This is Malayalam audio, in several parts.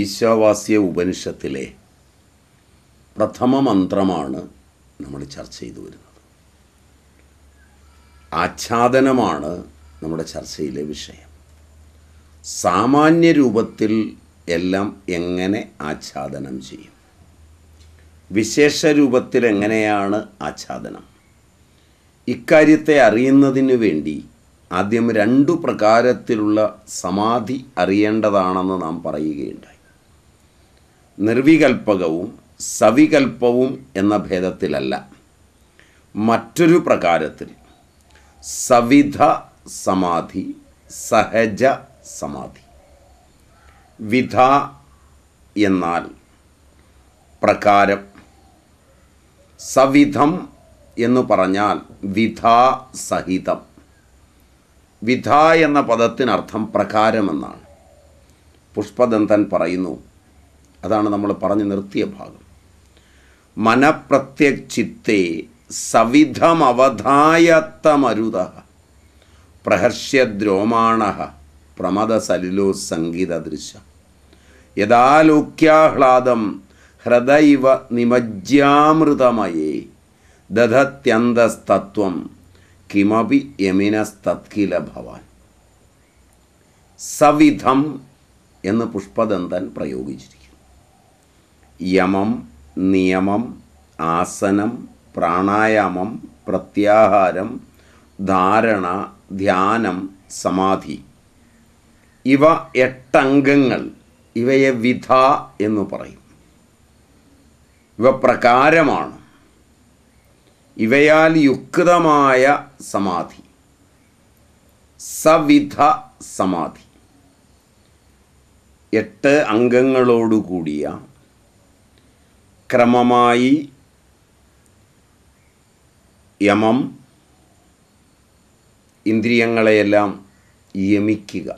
ഈശാവാസ്യ ഉപനിഷത്തിലെ പ്രഥമ മന്ത്രമാണ് നമ്മൾ ചർച്ച ചെയ്തു വരുന്നത് ആച്ഛാദനമാണ് നമ്മുടെ ചർച്ചയിലെ വിഷയം സാമാന്യ രൂപത്തിൽ എല്ലാം എങ്ങനെ ആച്ഛാദനം ചെയ്യും വിശേഷ രൂപത്തിൽ എങ്ങനെയാണ് ആച്ഛാദനം ഇക്കാര്യത്തെ അറിയുന്നതിനു വേണ്ടി ആദ്യം രണ്ടു പ്രകാരത്തിലുള്ള സമാധി അറിയേണ്ടതാണെന്ന് നാം പറയുകയുണ്ട് നിർവികൽപ്പകവും സവികൽപ്പവും എന്ന ഭേദത്തിലല്ല മറ്റൊരു പ്രകാരത്തിൽ സവിധ സമാധി സഹജ സമാധി വിധ എന്നാൽ പ്രകാരം സവിധം എന്ന് പറഞ്ഞാൽ വിധാ സഹിതം വിധ എന്ന പദത്തിനർത്ഥം പ്രകാരമെന്നാണ് പുഷ്പദന്തൻ പറയുന്നു അതാണ് നമ്മൾ പറഞ്ഞു നിർത്തിയ ഭാഗം മനഃപ്രത്യക്ഷിത്തെ സവിധമവധായത്തമരുത പ്രഹർഷ്യദ്രോമാണ പ്രമദസലിലോ സംഗീതദൃശ യഥാലോക്യാഹ്ലാദം ഹൃദൈവ നിമജ്യാമൃതമയേ ദധത്യന്തസ്തത്വം കിമപി യമിനസ്തത്കില ഭവാൻ സവിധം എന്ന് പുഷ്പദന്തൻ പ്രയോഗിച്ചിരിക്കും യമം നിയമം ആസനം പ്രാണായാമം പ്രത്യാഹാരം ധാരണ ധ്യാനം സമാധി ഇവ എട്ടംഗങ്ങൾ ഇവയെ വിധ എന്ന് പറയും ഇവ പ്രകാരമാണ് ഇവയാൽ യുക്തമായ സമാധി സവിധ സമാധി എട്ട് അംഗങ്ങളോടുകൂടിയ ക്രമമായി യമം ഇന്ദ്രിയങ്ങളെയെല്ലാം യമിക്കുക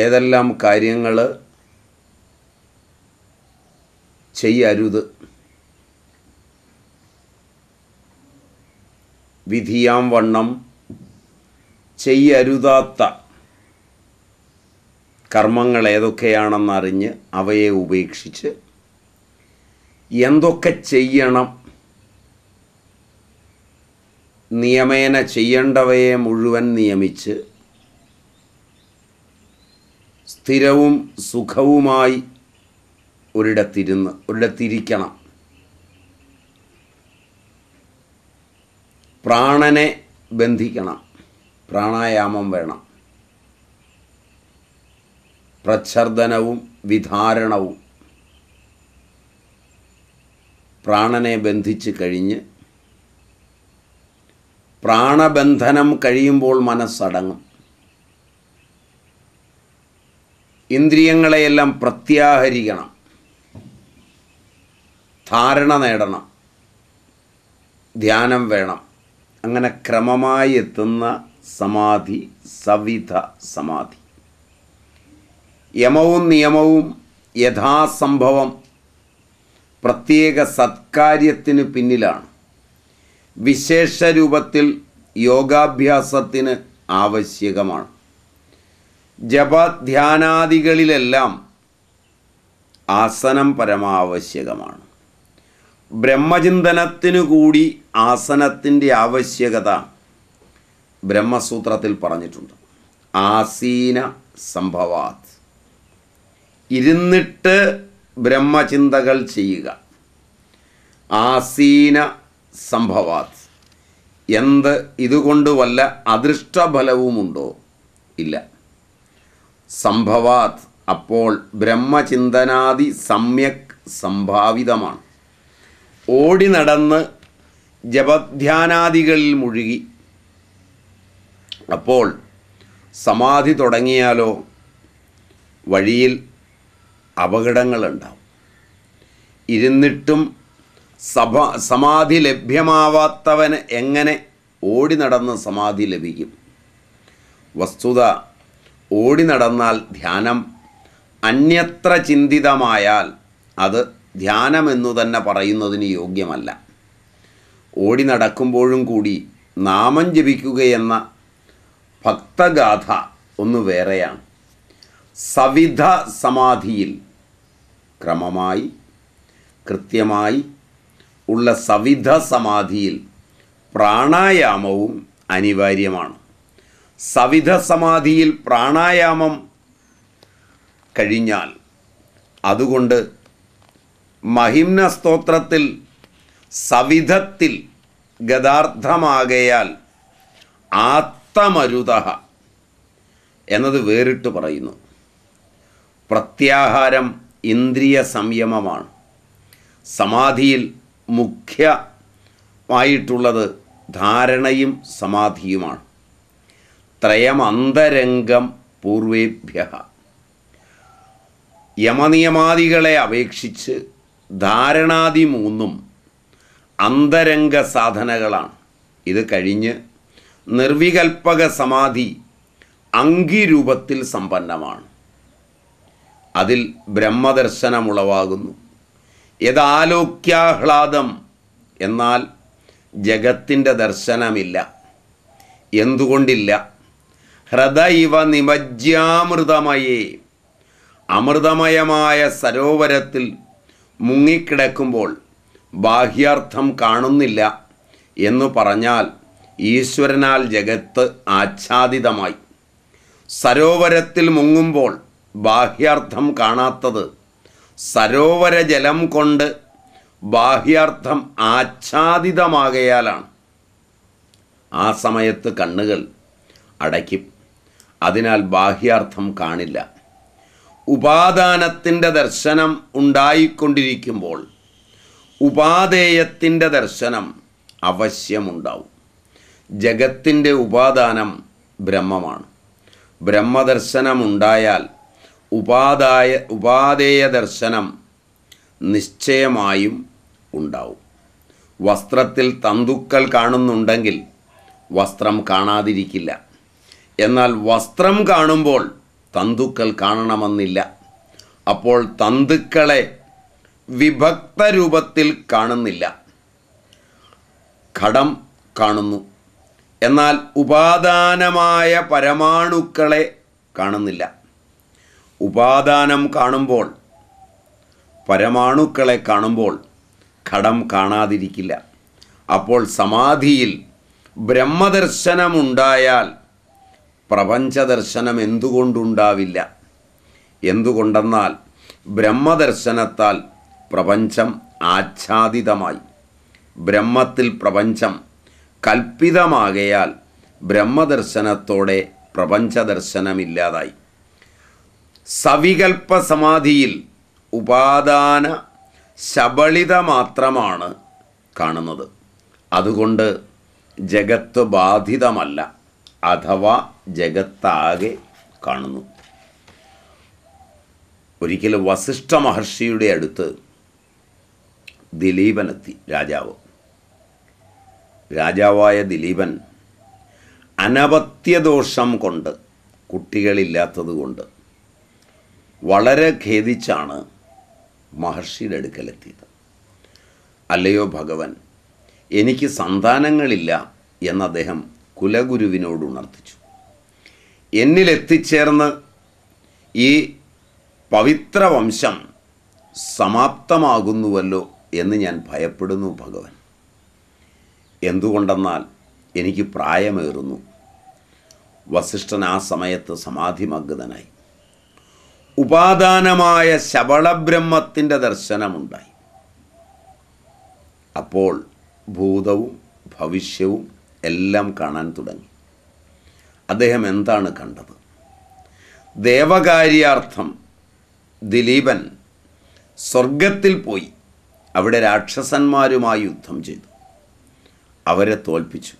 ഏതെല്ലാം കാര്യങ്ങൾ ചെയ്യരുത് വിധിയാം വണ്ണം ചെയ്യരുതാത്ത കർമ്മങ്ങൾ ഏതൊക്കെയാണെന്നറിഞ്ഞ് അവയെ ഉപേക്ഷിച്ച് എന്തൊക്കെ ചെയ്യണം നിയമേന ചെയ്യേണ്ടവയെ മുഴുവൻ നിയമിച്ച് സ്ഥിരവും സുഖവുമായി ഒരിടത്തിരുന്ന് ഒരിടത്തിരിക്കണം പ്രാണനെ ബന്ധിക്കണം പ്രാണായാമം വേണം പ്രച്ഛർദനവും വിധാരണവും പ്രാണനെ ബന്ധിച്ച് കഴിഞ്ഞ് പ്രാണബന്ധനം കഴിയുമ്പോൾ മനസ്സടങ്ങും ഇന്ദ്രിയങ്ങളെയെല്ലാം പ്രത്യാഹരിക്കണം ധാരണ നേടണം ധ്യാനം വേണം അങ്ങനെ ക്രമമായി എത്തുന്ന സമാധി സവിധ സമാധി യമവും നിയമവും യഥാസംഭവം പ്രത്യേക സത്കാര്യത്തിന് പിന്നിലാണ് വിശേഷ രൂപത്തിൽ യോഗാഭ്യാസത്തിന് ആവശ്യകമാണ് ജപധ്യാനാദികളിലെല്ലാം ആസനം പരമാവശ്യകമാണ് ബ്രഹ്മചിന്തനത്തിനു കൂടി ആസനത്തിൻ്റെ ആവശ്യകത ബ്രഹ്മസൂത്രത്തിൽ പറഞ്ഞിട്ടുണ്ട് ആസീന സംഭവാത് ഇരുന്നിട്ട് ബ്രഹ്മചിന്തകൾ ചെയ്യുക ആസീന സംഭവാത് എന്ത് ഇതുകൊണ്ട് വല്ല അദൃഷ്ടഫലവുമുണ്ടോ ഇല്ല സംഭവാത് അപ്പോൾ ബ്രഹ്മചിന്തനാദി സമ്യക് സംഭാവിതമാണ് ഓടി നടന്ന് ജപധ്യാനാദികളിൽ മുഴുകി അപ്പോൾ സമാധി തുടങ്ങിയാലോ വഴിയിൽ അപകടങ്ങളുണ്ടാവും ഇരുന്നിട്ടും സഭ സമാധി ലഭ്യമാവാത്തവന് എങ്ങനെ ഓടി നടന്ന് സമാധി ലഭിക്കും വസ്തുത ഓടി നടന്നാൽ ധ്യാനം അന്യത്ര ചിന്തിതമായാൽ അത് ധ്യാനമെന്നു തന്നെ പറയുന്നതിന് യോഗ്യമല്ല ഓടി നടക്കുമ്പോഴും കൂടി നാമം ജപിക്കുകയെന്ന ഭക്തഗാഥ ഒന്ന് വേറെയാണ് സവിധ സമാധിയിൽ ക്രമമായി കൃത്യമായി ഉള്ള സവിധ സമാധിയിൽ പ്രാണായാമവും അനിവാര്യമാണ് സവിധ സമാധിയിൽ പ്രാണായാമം കഴിഞ്ഞാൽ അതുകൊണ്ട് മഹിംന സ്തോത്രത്തിൽ സവിധത്തിൽ ഗതാർത്ഥമാകയാൽ ആത്തമരുത എന്നത് വേറിട്ട് പറയുന്നു പ്രത്യാഹാരം ഇന്ദ്രിയ സംയമമാണ് സമാധിയിൽ മുഖ്യമായിട്ടുള്ളത് ധാരണയും സമാധിയുമാണ് ത്രയമന്തരംഗം പൂർവേഭ്യ യമനിയമാദികളെ അപേക്ഷിച്ച് ധാരണാദി മൂന്നും അന്തരംഗ സാധനകളാണ് ഇത് കഴിഞ്ഞ് നിർവികൽപ്പക സമാധി അങ്കിരൂപത്തിൽ സമ്പന്നമാണ് അതിൽ ബ്രഹ്മദർശനമുളവാകുന്നു യഥാലോക്യാഹ്ലാദം എന്നാൽ ജഗത്തിൻ്റെ ദർശനമില്ല എന്തുകൊണ്ടില്ല ഹൃദൈവ നിമജ്യാമൃതമയേ അമൃതമയമായ സരോവരത്തിൽ മുങ്ങിക്കിടക്കുമ്പോൾ ബാഹ്യാർത്ഥം കാണുന്നില്ല എന്ന് പറഞ്ഞാൽ ഈശ്വരനാൽ ജഗത്ത് ആച്ഛാദിതമായി സരോവരത്തിൽ മുങ്ങുമ്പോൾ ബാഹ്യാർത്ഥം കാണാത്തത് സരോവര ജലം കൊണ്ട് ബാഹ്യാർത്ഥം ആച്ഛാദിതമാകയാലാണ് ആ സമയത്ത് കണ്ണുകൾ അടയ്ക്കും അതിനാൽ ബാഹ്യാർത്ഥം കാണില്ല ഉപാദാനത്തിൻ്റെ ദർശനം ഉണ്ടായിക്കൊണ്ടിരിക്കുമ്പോൾ ഉപാധേയത്തിൻ്റെ ദർശനം അവശ്യമുണ്ടാവും ജഗത്തിൻ്റെ ഉപാദാനം ബ്രഹ്മമാണ് ബ്രഹ്മദർശനമുണ്ടായാൽ ഉപാദായ ഉപാധേയ ദർശനം നിശ്ചയമായും ഉണ്ടാവും വസ്ത്രത്തിൽ തന്തുക്കൾ കാണുന്നുണ്ടെങ്കിൽ വസ്ത്രം കാണാതിരിക്കില്ല എന്നാൽ വസ്ത്രം കാണുമ്പോൾ തന്തുക്കൾ കാണണമെന്നില്ല അപ്പോൾ തന്തുക്കളെ വിഭക്ത രൂപത്തിൽ കാണുന്നില്ല ഘടം കാണുന്നു എന്നാൽ ഉപാദാനമായ പരമാണുക്കളെ കാണുന്നില്ല ഉപാദാനം കാണുമ്പോൾ പരമാണുക്കളെ കാണുമ്പോൾ ഘടം കാണാതിരിക്കില്ല അപ്പോൾ സമാധിയിൽ ബ്രഹ്മദർശനമുണ്ടായാൽ പ്രപഞ്ചദർശനം എന്തുകൊണ്ടുണ്ടാവില്ല എന്തുകൊണ്ടെന്നാൽ ബ്രഹ്മദർശനത്താൽ പ്രപഞ്ചം ആച്ഛാദിതമായി ബ്രഹ്മത്തിൽ പ്രപഞ്ചം കൽപ്പിതമാകയാൽ ബ്രഹ്മദർശനത്തോടെ പ്രപഞ്ചദർശനമില്ലാതായി സവികൽപ്പ സമാധിയിൽ ഉപാദാന ശബളിത മാത്രമാണ് കാണുന്നത് അതുകൊണ്ട് ജഗത്ത് ബാധിതമല്ല അഥവാ ജഗത്താകെ കാണുന്നു ഒരിക്കൽ വസിഷ്ഠ മഹർഷിയുടെ അടുത്ത് ദിലീപനെത്തി രാജാവ് രാജാവായ ദിലീപൻ അനവത്യദോഷം കൊണ്ട് കുട്ടികളില്ലാത്തത് കൊണ്ട് വളരെ ഖേദിച്ചാണ് മഹർഷിയുടെ അടുക്കലെത്തിയത് അല്ലയോ ഭഗവൻ എനിക്ക് സന്താനങ്ങളില്ല എന്ന് അദ്ദേഹം കുലഗുരുവിനോട് ഉണർത്തിച്ചു എന്നിലെത്തിച്ചേർന്ന് ഈ പവിത്ര വംശം സമാപ്തമാകുന്നുവല്ലോ എന്ന് ഞാൻ ഭയപ്പെടുന്നു ഭഗവൻ എന്തുകൊണ്ടെന്നാൽ എനിക്ക് പ്രായമേറുന്നു വസിഷ്ഠൻ ആ സമയത്ത് സമാധിമഗ്നനായി ഉപാദാനമായ ശബളബ്രഹ്മത്തിൻ്റെ ദർശനമുണ്ടായി അപ്പോൾ ഭൂതവും ഭവിഷ്യവും എല്ലാം കാണാൻ തുടങ്ങി അദ്ദേഹം എന്താണ് കണ്ടത് ദേവകാര്യാർത്ഥം ദിലീപൻ സ്വർഗത്തിൽ പോയി അവിടെ രാക്ഷസന്മാരുമായി യുദ്ധം ചെയ്തു അവരെ തോൽപ്പിച്ചു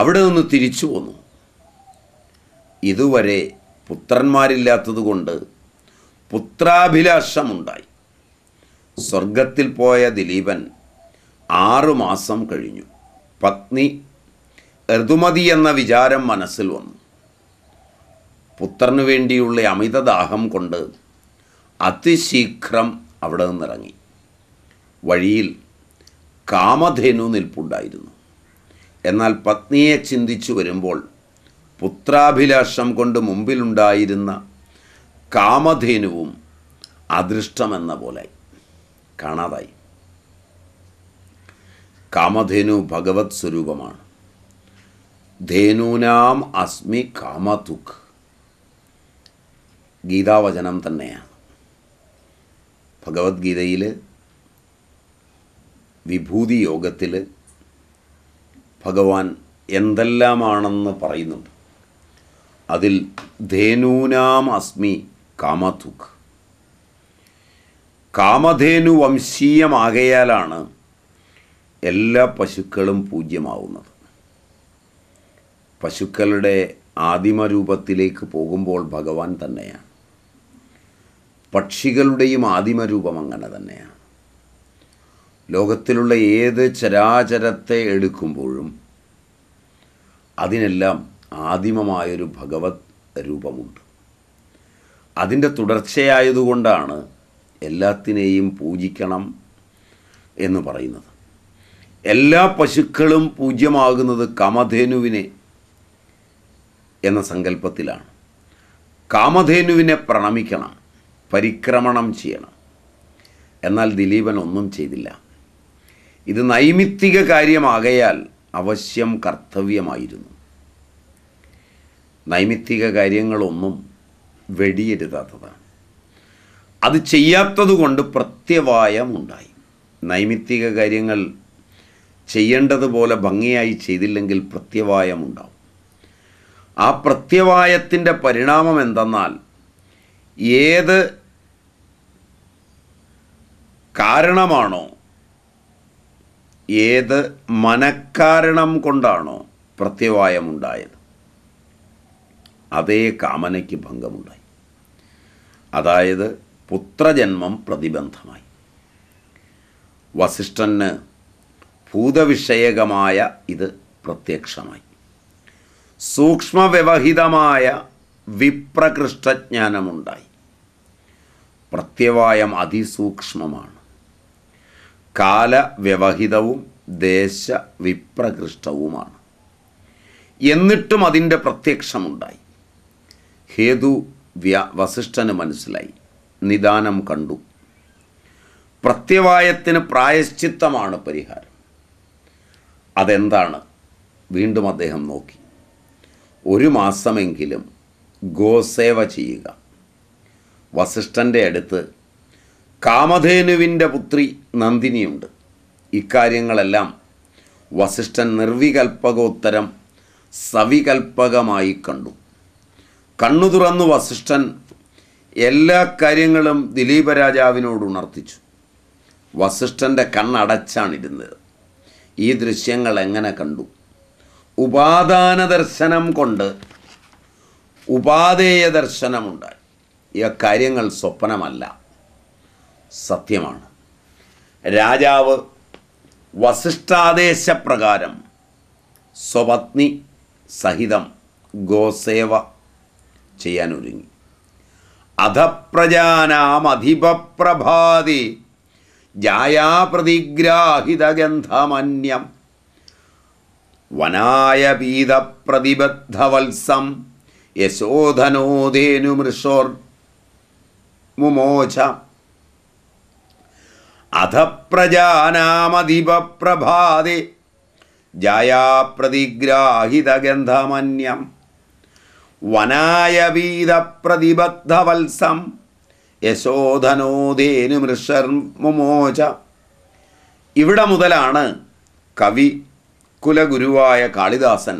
അവിടെ നിന്ന് തിരിച്ചു പോന്നു ഇതുവരെ പുത്രന്മാരില്ലാത്തതുകൊണ്ട് പുത്രാഭിലാഷമുണ്ടായി സ്വർഗത്തിൽ പോയ ദിലീപൻ ആറുമാസം കഴിഞ്ഞു പത്നി ഋതുമതി എന്ന വിചാരം മനസ്സിൽ വന്നു പുത്രനു വേണ്ടിയുള്ള അമിതദാഹം കൊണ്ട് അതിശീഘ്രം അവിടെ നിന്നിറങ്ങി വഴിയിൽ കാമധേനു നിൽപ്പുണ്ടായിരുന്നു എന്നാൽ പത്നിയെ ചിന്തിച്ചു വരുമ്പോൾ പുത്രാഭിലാഷം കൊണ്ട് മുമ്പിലുണ്ടായിരുന്ന കാമധേനുവും അദൃഷ്ടമെന്ന പോലെ കാണാതായി കാമധേനു ഭഗവത് സ്വരൂപമാണ് ധേനുനാം അസ്മി കാമതുക് ഗീതാവചനം തന്നെയാണ് ഭഗവത്ഗീതയിൽ വിഭൂതി യോഗത്തിൽ ഭഗവാൻ എന്തെല്ലാമാണെന്ന് പറയുന്നുണ്ട് അതിൽ ധേനൂനാം അസ്മി കാമതുക് കാമധേനു വംശീയമാകയാലാണ് എല്ലാ പശുക്കളും പൂജ്യമാവുന്നത് പശുക്കളുടെ ആദിമരൂപത്തിലേക്ക് പോകുമ്പോൾ ഭഗവാൻ തന്നെയാണ് പക്ഷികളുടെയും ആദിമരൂപം അങ്ങനെ തന്നെയാണ് ലോകത്തിലുള്ള ഏത് ചരാചരത്തെ എടുക്കുമ്പോഴും അതിനെല്ലാം ആദിമമായൊരു ഭഗവത് രൂപമുണ്ട് അതിൻ്റെ തുടർച്ചയായതുകൊണ്ടാണ് എല്ലാത്തിനെയും പൂജിക്കണം എന്ന് പറയുന്നത് എല്ലാ പശുക്കളും പൂജ്യമാകുന്നത് കാമധേനുവിനെ എന്ന സങ്കല്പത്തിലാണ് കാമധേനുവിനെ പ്രണമിക്കണം പരിക്രമണം ചെയ്യണം എന്നാൽ ദിലീപൻ ഒന്നും ചെയ്തില്ല ഇത് നൈമിത്തിക കാര്യമാകയാൽ അവശ്യം കർത്തവ്യമായിരുന്നു നൈമിത്തിക കാര്യങ്ങളൊന്നും വെടിയരുതാത്തതാണ് അത് ചെയ്യാത്തതുകൊണ്ട് പ്രത്യവായമുണ്ടായി നൈമിത്തിക കാര്യങ്ങൾ ചെയ്യേണ്ടതുപോലെ ഭംഗിയായി ചെയ്തില്ലെങ്കിൽ പ്രത്യവായമുണ്ടാവും ആ പ്രത്യവായത്തിൻ്റെ പരിണാമം എന്തെന്നാൽ ഏത് കാരണമാണോ ഏത് മനക്കാരണം കൊണ്ടാണോ പ്രത്യവായമുണ്ടായത് അതേ കാമനയ്ക്ക് ഭംഗമുണ്ടായി അതായത് പുത്രജന്മം പ്രതിബന്ധമായി വസിഷ്ഠന് ഭൂതവിഷയകമായ ഇത് പ്രത്യക്ഷമായി സൂക്ഷ്മവ്യവഹിതമായ വിപ്രകൃഷ്ടജ്ഞാനമുണ്ടായി പ്രത്യവായം അതിസൂക്ഷ്മമാണ് കാലവ്യവഹിതവും ദേശ വിപ്രകൃഷ്ടവുമാണ് എന്നിട്ടും അതിൻ്റെ പ്രത്യക്ഷമുണ്ടായി ഹേതു വ്യ വസിഷ്ഠന് മനസ്സിലായി നിദാനം കണ്ടു പ്രത്യവായത്തിന് പ്രായശ്ചിത്തമാണ് പരിഹാരം അതെന്താണ് വീണ്ടും അദ്ദേഹം നോക്കി ഒരു മാസമെങ്കിലും ഗോസേവ ചെയ്യുക വസിഷ്ഠൻ്റെ അടുത്ത് കാമധേനുവിൻ്റെ പുത്രി നന്ദിനിയുണ്ട് ഇക്കാര്യങ്ങളെല്ലാം വസിഷ്ഠൻ നിർവികൽപകോത്തരം സവികൽപകമായി കണ്ടു കണ്ണു തുറന്നു വസിഷ്ഠൻ എല്ലാ കാര്യങ്ങളും ദിലീപ രാജാവിനോട് ഉണർത്തിച്ചു വസിഷ്ഠൻ്റെ കണ്ണടച്ചാണിരുന്നത് ഈ ദൃശ്യങ്ങൾ എങ്ങനെ കണ്ടു ഉപാദാന ദർശനം കൊണ്ട് ഉപാദേയ ദർശനമുണ്ടായി ഈ കാര്യങ്ങൾ സ്വപ്നമല്ല സത്യമാണ് രാജാവ് വസിഷ്ഠാദേശപ്രകാരം സ്വപത്നി സഹിതം ഗോസേവ ചെയ്യാനൊരുങ്ങി അധപ്രജാനാമധിപപ്രഭാതി ജായാപ്രതിഗ്രാഹിതഗന്ധമന്യം വനായ പീതപ്രതിബദ്ധവത്സം യശോധനോദേനുമൃഷോർ മുമോച അധപ്രജാനാമധിപ്രഭാതി ജായാപ്രതിഗ്രാഹിതഗന്ധമന്യം വനായവീതപ്രതിബദ്ധവത്സം യശോധനോദേനു മൃഷർമുമോച ഇവിടെ മുതലാണ് കവി കുലഗുരുവായ കാളിദാസൻ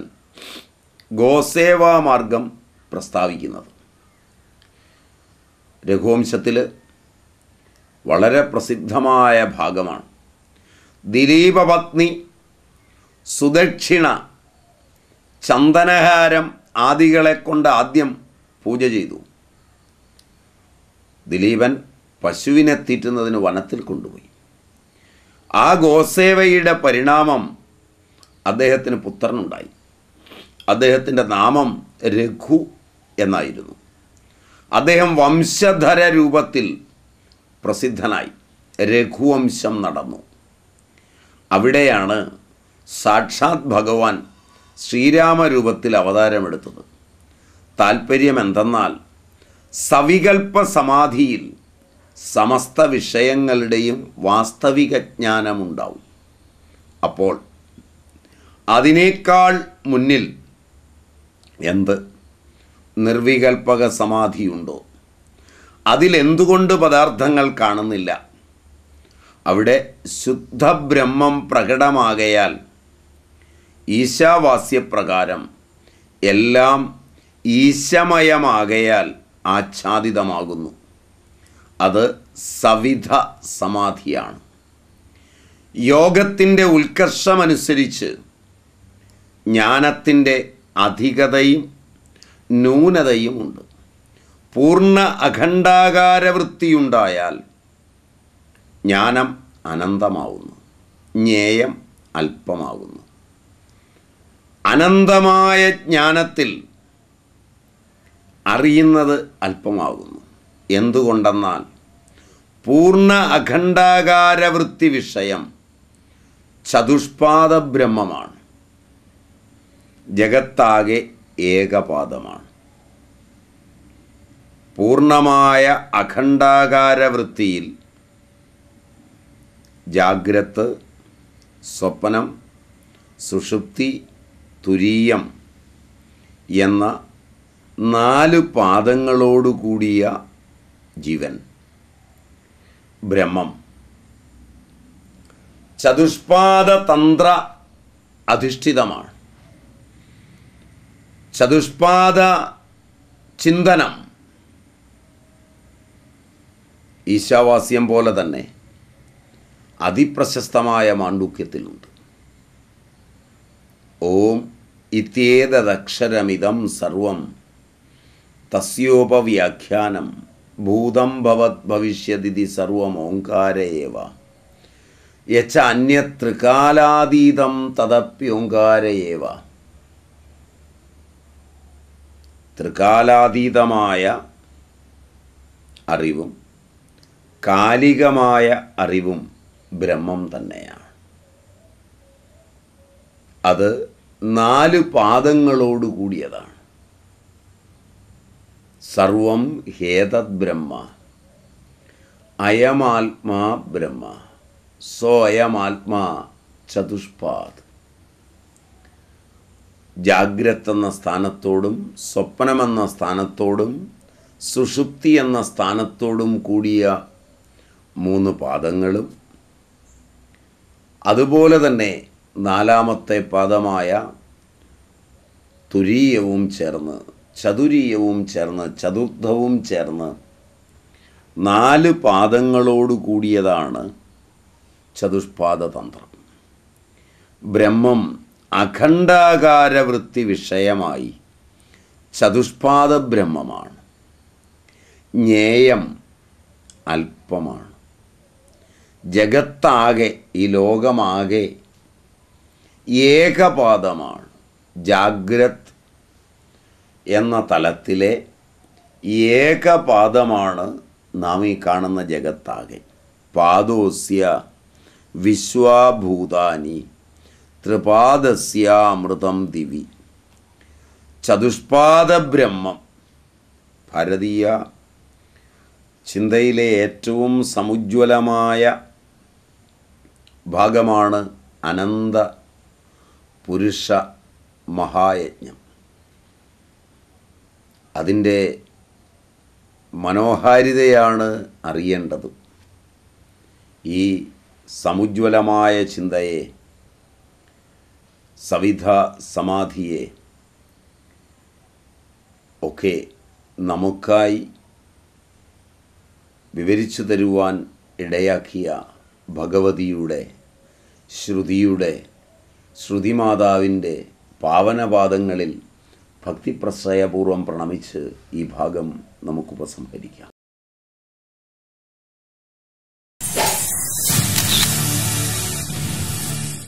ഗോസേവാമാർഗം പ്രസ്താവിക്കുന്നത് രഘുവംശത്തിൽ വളരെ പ്രസിദ്ധമായ ഭാഗമാണ് ദിലീപപത്നി സുദക്ഷിണ ചന്ദനഹാരം ആദികളെ കൊണ്ട് ആദ്യം പൂജ ചെയ്തു ദിലീപൻ പശുവിനെ തീറ്റുന്നതിന് വനത്തിൽ കൊണ്ടുപോയി ആ ഗോസേവയുടെ പരിണാമം അദ്ദേഹത്തിന് പുത്രനുണ്ടായി അദ്ദേഹത്തിൻ്റെ നാമം രഘു എന്നായിരുന്നു അദ്ദേഹം വംശധര രൂപത്തിൽ പ്രസിദ്ധനായി രഘുവംശം നടന്നു അവിടെയാണ് സാക്ഷാത് ഭഗവാൻ ശ്രീരാമ രൂപത്തിൽ അവതാരമെടുത്തത് താൽപ്പര്യം എന്തെന്നാൽ സവികൽപ്പ സമാധിയിൽ സമസ്ത വിഷയങ്ങളുടെയും വാസ്തവിക ജ്ഞാനമുണ്ടാവും അപ്പോൾ അതിനേക്കാൾ മുന്നിൽ എന്ത് നിർവികൽപക സമാധിയുണ്ടോ അതിലെന്തുകൊണ്ട് പദാർത്ഥങ്ങൾ കാണുന്നില്ല അവിടെ ശുദ്ധ ബ്രഹ്മം പ്രകടമാകയാൽ ഈശാവാസ്യപ്രകാരം എല്ലാം ഈശമയമാകയാൽ ആച്ഛാദിതമാകുന്നു അത് സവിധ സമാധിയാണ് യോഗത്തിൻ്റെ ഉത്കർഷമനുസരിച്ച് ജ്ഞാനത്തിൻ്റെ അധികതയും ന്യൂനതയുമുണ്ട് പൂർണ്ണ അഖണ്ഡാകാരവൃത്തിയുണ്ടായാൽ ജ്ഞാനം അനന്തമാവുന്നു ജ്ഞേയം അല്പമാകുന്നു അനന്തമായ ജ്ഞാനത്തിൽ അറിയുന്നത് അല്പമാകുന്നു എന്തുകൊണ്ടെന്നാൽ പൂർണ്ണ അഖണ്ഡാകാരവൃത്തി വിഷയം ചതുഷ്പാദ ബ്രഹ്മമാണ് ജഗത്താകെ ഏകപാദമാണ് പൂർണ്ണമായ അഖണ്ഡാകാരവൃത്തിയിൽ ജാഗ്രത് സ്വപ്നം സുഷുപ്തി തുരീയം എന്ന നാല് പാദങ്ങളോടുകൂടിയ ജീവൻ ബ്രഹ്മം ചതുഷ്പാദതന്ത്ര അധിഷ്ഠിതമാണ് ചതുഷ്പാദ ചിന്തനം ഈശാവാസ്യം പോലെ തന്നെ അതിപ്രശസ്തമായ മാണ്ഡൂക്യത്തിലുണ്ട് ഓം ഇത്യേതദക്ഷരമിതം സർവം തസ്യോപവ്യാഖ്യാനം ഭൂതം ഭവത് സർവം സർവമോങ്കാരയേവ യച്ച അന്യത്രികാലാതീതം തദപ്യോങ്കാരയേവ തൃകാലാതീതമായ അറിവും കാലികമായ അറിവും ബ്രഹ്മം തന്നെയാണ് അത് നാല് പാദങ്ങളോട് കൂടിയതാണ് സർവം ഹേതദ് ബ്രഹ്മ അയമാത്മാ ബ്രഹ്മ അയമാത്മാ ചതുഷ്പാദ് ജാഗ്രത് എന്ന സ്ഥാനത്തോടും സ്വപ്നമെന്ന സ്ഥാനത്തോടും സുഷുപ്തി എന്ന സ്ഥാനത്തോടും കൂടിയ മൂന്ന് പാദങ്ങളും അതുപോലെ തന്നെ നാലാമത്തെ പദമായ തുരീയവും ചേർന്ന് ചതുരീയവും ചേർന്ന് ചതുർത്ഥവും ചേർന്ന് നാല് പാദങ്ങളോട് കൂടിയതാണ് തന്ത്രം ബ്രഹ്മം അഖണ്ഡാകാരവൃത്തി വിഷയമായി ചതുഷ്പാദ ബ്രഹ്മമാണ് ജ്ഞേയം അല്പമാണ് ജഗത്താകെ ഈ ലോകമാകെ ഏകപാദമാണ് ജാഗ്രത് എന്ന തലത്തിലെ ഏകപാദമാണ് നാം ഈ കാണുന്ന ജഗത്താകെ പാദോസ്യ വിശ്വാഭൂതാനി ത്രിപാദസ്യാമൃതം ദിവി ചതുഷ്പാദബ്രഹ്മം ഭാരതീയ ചിന്തയിലെ ഏറ്റവും സമുജ്വലമായ ഭാഗമാണ് അനന്ത പുരുഷ മഹായജ്ഞം അതിൻ്റെ മനോഹാരിതയാണ് അറിയേണ്ടത് ഈ സമുജ്വലമായ ചിന്തയെ സവിധ സമാധിയെ ഒക്കെ നമുക്കായി വിവരിച്ചു തരുവാൻ ഇടയാക്കിയ ഭഗവതിയുടെ ശ്രുതിയുടെ ശ്രുതിമാതാവിൻ്റെ പാവനപാദങ്ങളിൽ ഭക്തിപ്രശ്രയപൂർവം പ്രണമിച്ച് ഈ ഭാഗം നമുക്ക് ഉപസംഹരിക്കാം